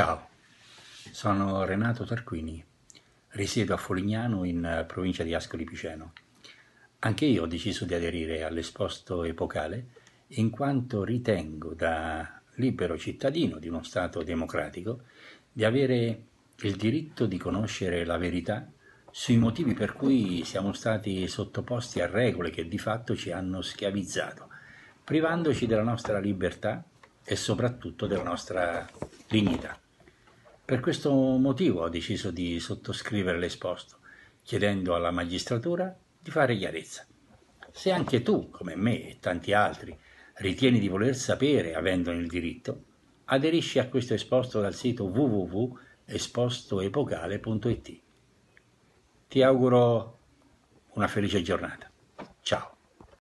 Ciao, sono Renato Tarquini, risiedo a Folignano in eh, provincia di Ascoli Piceno. Anche io ho deciso di aderire all'esposto epocale in quanto ritengo da libero cittadino di uno Stato democratico di avere il diritto di conoscere la verità sui motivi per cui siamo stati sottoposti a regole che di fatto ci hanno schiavizzato, privandoci della nostra libertà e soprattutto della nostra dignità. Per questo motivo ho deciso di sottoscrivere l'esposto, chiedendo alla magistratura di fare chiarezza. Se anche tu, come me e tanti altri, ritieni di voler sapere, avendone il diritto, aderisci a questo esposto dal sito www.espostoepocale.it. Ti auguro una felice giornata. Ciao.